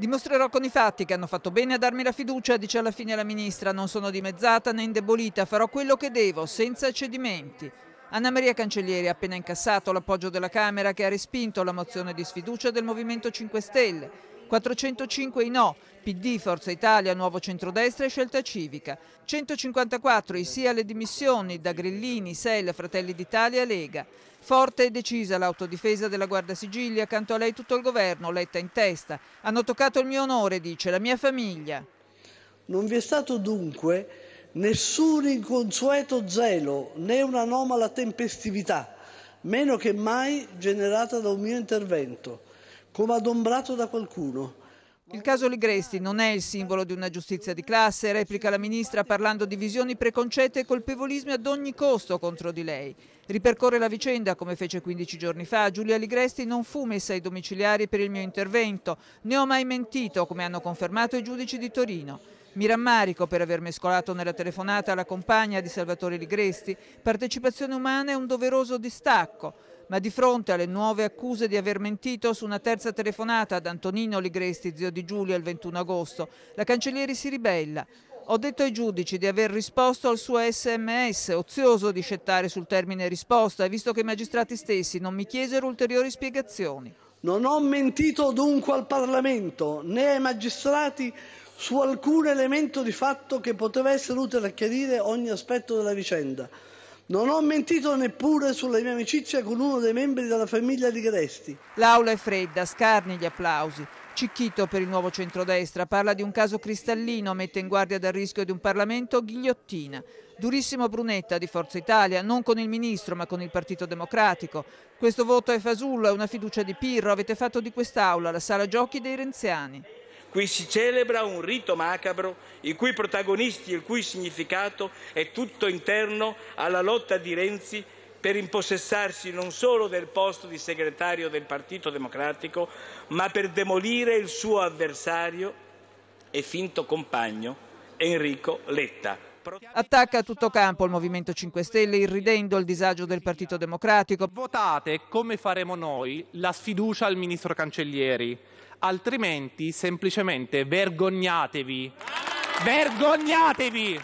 Dimostrerò con i fatti che hanno fatto bene a darmi la fiducia, dice alla fine la ministra. Non sono dimezzata né indebolita, farò quello che devo, senza cedimenti. Anna Maria Cancellieri ha appena incassato l'appoggio della Camera che ha respinto la mozione di sfiducia del Movimento 5 Stelle. 405 i no, PD, Forza Italia, Nuovo Centrodestra e Scelta Civica. 154 i sì alle dimissioni da Grillini, Sella, Fratelli d'Italia Lega. Forte e decisa l'autodifesa della Guardia Sigillia, accanto a lei tutto il governo, Letta in testa. Hanno toccato il mio onore, dice, la mia famiglia. Non vi è stato dunque nessun inconsueto zelo né un'anomala tempestività, meno che mai generata da un mio intervento come adombrato da qualcuno. Il caso Ligresti non è il simbolo di una giustizia di classe, replica la ministra parlando di visioni preconcette e colpevolismi ad ogni costo contro di lei. Ripercorre la vicenda come fece 15 giorni fa. Giulia Ligresti non fu messa ai domiciliari per il mio intervento, né ho mai mentito, come hanno confermato i giudici di Torino. Mi rammarico per aver mescolato nella telefonata la compagna di Salvatore Ligresti. Partecipazione umana è un doveroso distacco, ma di fronte alle nuove accuse di aver mentito su una terza telefonata ad Antonino Ligresti, zio di Giulia, il 21 agosto, la cancellieri si ribella. Ho detto ai giudici di aver risposto al suo sms, ozioso di scettare sul termine risposta, visto che i magistrati stessi non mi chiesero ulteriori spiegazioni. Non ho mentito dunque al Parlamento né ai magistrati su alcun elemento di fatto che poteva essere utile a chiarire ogni aspetto della vicenda. Non ho mentito neppure sulla mia amicizia con uno dei membri della famiglia di Gresti. L'aula è fredda, scarni gli applausi. Cicchito per il nuovo centrodestra parla di un caso cristallino, mette in guardia dal rischio di un Parlamento ghigliottina. Durissimo Brunetta di Forza Italia, non con il ministro ma con il Partito Democratico. Questo voto è fasullo, è una fiducia di Pirro, avete fatto di quest'aula la sala giochi dei renziani. Qui si celebra un rito macabro i cui protagonisti e il cui significato è tutto interno alla lotta di Renzi per impossessarsi non solo del posto di segretario del Partito Democratico, ma per demolire il suo avversario e finto compagno Enrico Letta. Attacca a tutto campo il Movimento 5 Stelle, irridendo il disagio del Partito Democratico. Votate, come faremo noi, la sfiducia al ministro Cancellieri altrimenti semplicemente vergognatevi. Vergognatevi!